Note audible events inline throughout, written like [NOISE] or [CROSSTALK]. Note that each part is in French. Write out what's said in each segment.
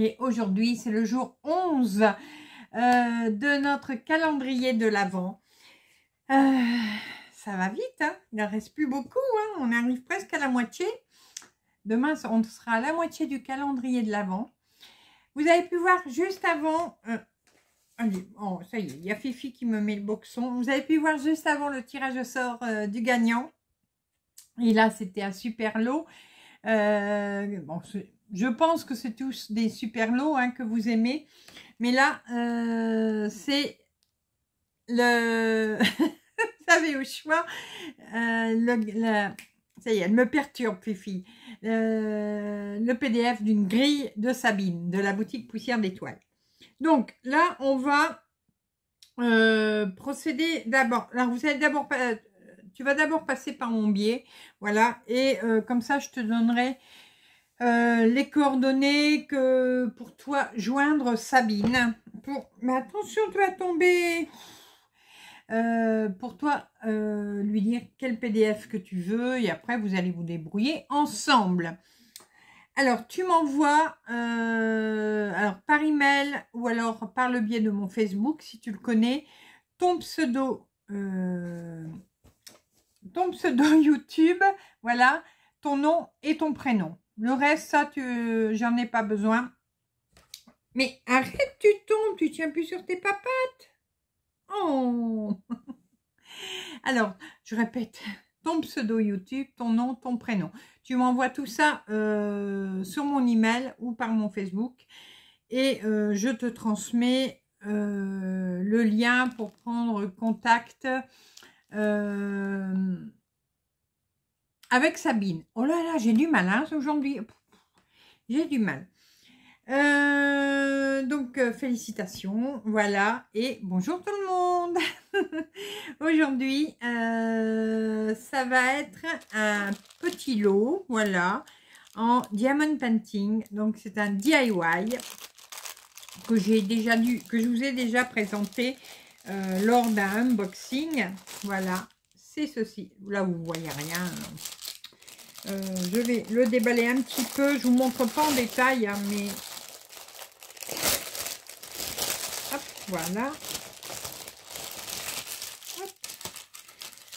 Et aujourd'hui, c'est le jour 11 euh, de notre calendrier de l'Avent. Euh, ça va vite, hein. il n'en reste plus beaucoup. Hein. on arrive presque à la moitié. Demain, on sera à la moitié du calendrier de l'Avent. Vous avez pu voir juste avant... Euh, allez, oh, ça y est, il y a Fifi qui me met le boxon. Vous avez pu voir juste avant le tirage au sort du gagnant. Et là, c'était un super lot. bon, je pense que c'est tous des super lots hein, que vous aimez. Mais là, euh, c'est le... [LAUGHS] vous avez au choix. Euh, ça y est, elle me perturbe, Fifi. Euh, le PDF d'une grille de Sabine, de la boutique Poussière d'Étoiles. Donc, là, on va procéder d'abord. Alors, vous allez d'abord... Tu vas d'abord passer par mon biais, voilà, et comme ça, je te donnerai euh, les coordonnées que pour toi joindre Sabine. Mais attention, tu vas tomber. Euh, pour toi, euh, lui dire quel PDF que tu veux et après vous allez vous débrouiller ensemble. Alors, tu m'envoies alors par email ou alors par le biais de mon Facebook si tu le connais, ton pseudo, ton pseudo [LAUGHS] YouTube, voilà, ton nom et ton prénom. Le reste, ça, tu... j'en ai pas besoin. Mais arrête, tu tombes, tu tiens plus sur tes papates. Oh [LAUGHS] Alors, je répète, ton pseudo YouTube, ton nom, ton prénom. Tu m'envoies tout ça euh, sur mon email ou par mon Facebook et euh, je te transmets euh, le lien pour prendre contact avec Sabine. Oh là là, j'ai du mal hein, aujourd'hui. J'ai du mal. Euh, donc, euh, félicitations. Voilà. Et bonjour tout le monde. [LAUGHS] aujourd'hui, euh, ça va être un petit lot. Voilà. En diamond painting. Donc, c'est un DIY que j'ai déjà que je vous ai déjà présenté lors d'un unboxing. Voilà. C'est ceci. Là, vous voyez rien. Euh, je vais le déballer un petit peu. Je vous montre pas en détail, hein, mais... voilà.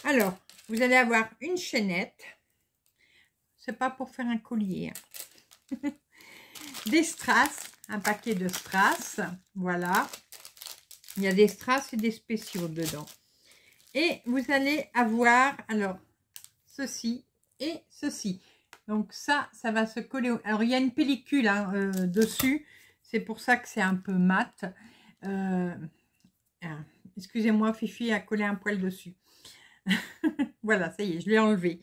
Alors, vous allez avoir une chaînette. C'est pas pour faire un collier. Hein. [LAUGHS] des strass, un paquet de strass. Voilà. Il y a des strass et des spéciaux dedans. Et vous allez avoir, alors, ceci et ceci. Donc ça, ça va se coller. Alors, il y a une pellicule hein, euh, dessus. C'est pour ça que c'est un peu mat. Euh, ah, excusez-moi, Fifi a collé un poil dessus. [LAUGHS] voilà, ça y est, je l'ai enlevé.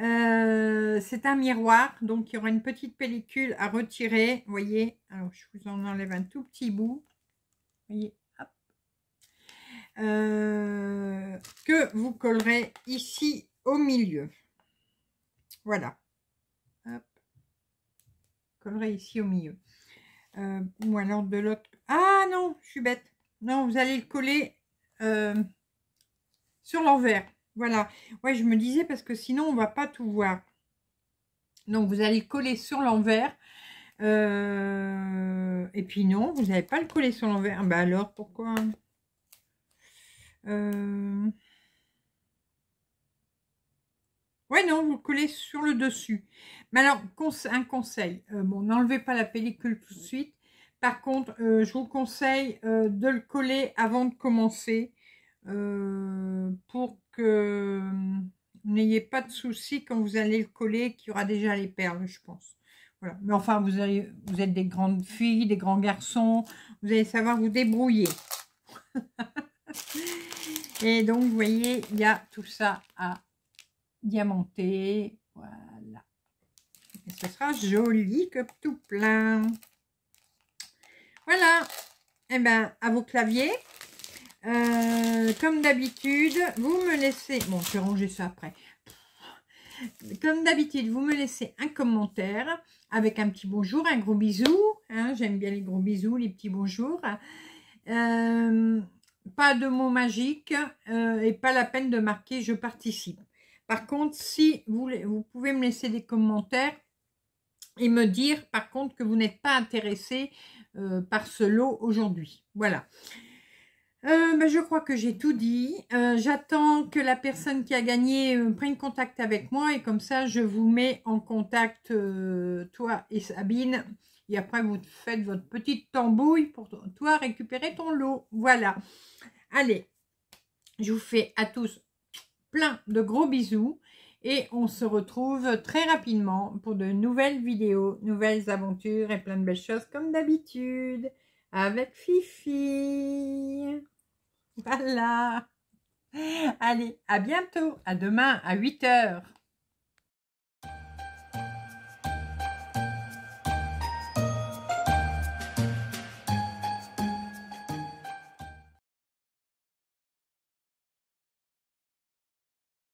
Euh, c'est un miroir, donc il y aura une petite pellicule à retirer. voyez, alors je vous en enlève un tout petit bout. voyez, que vous collerez ici au milieu. Voilà. Hop. ici au milieu. Euh, ou alors de l'autre. Ah non, je suis bête. Non, vous allez le coller euh, sur l'envers. Voilà. Ouais, je me disais parce que sinon, on va pas tout voir. Donc, vous allez coller sur l'envers. Euh, et puis non, vous n'avez pas le coller sur l'envers. Ah bah alors, pourquoi euh, Ouais, non, vous collez sur le dessus. Mais alors, un conseil. Euh, bon, n'enlevez pas la pellicule tout de suite. Par contre, euh, je vous conseille euh, de le coller avant de commencer pour que vous hum, n'ayez pas de soucis quand vous allez le coller, qu'il y aura déjà les perles, je pense. Voilà. Mais enfin, vous, allez, vous êtes des grandes filles, des grands garçons. Vous allez savoir vous débrouiller. [LAUGHS] Et donc, vous voyez, il y a tout ça à diamanté. Voilà. Et ce sera joli que tout plein. Voilà. Eh bien, à vos claviers. Euh, comme d'habitude, vous me laissez... Bon, je vais ranger ça après. Comme d'habitude, vous me laissez un commentaire avec un petit bonjour, un gros bisou. Hein, j'aime bien les gros bisous, les petits bonjours. Euh, pas de mots magiques euh, et pas la peine de marquer « je participe ». Par contre, si vous, vous pouvez me laisser des commentaires et me dire par contre que vous n'êtes pas intéressé euh, par ce lot aujourd'hui. Voilà. Euh, ben, je crois que j'ai tout dit. Euh, j'attends que la personne qui a gagné prenne contact avec moi et comme ça, je vous mets en contact, toi et Sabine. Et après, vous faites votre petite tambouille pour toi récupérer ton lot. Voilà. Allez, je vous fais à tous plein de gros bisous et on se retrouve très rapidement pour de nouvelles vidéos, nouvelles aventures et plein de belles choses comme d'habitude avec Fifi. Voilà. Allez, à bientôt, à demain à 8 h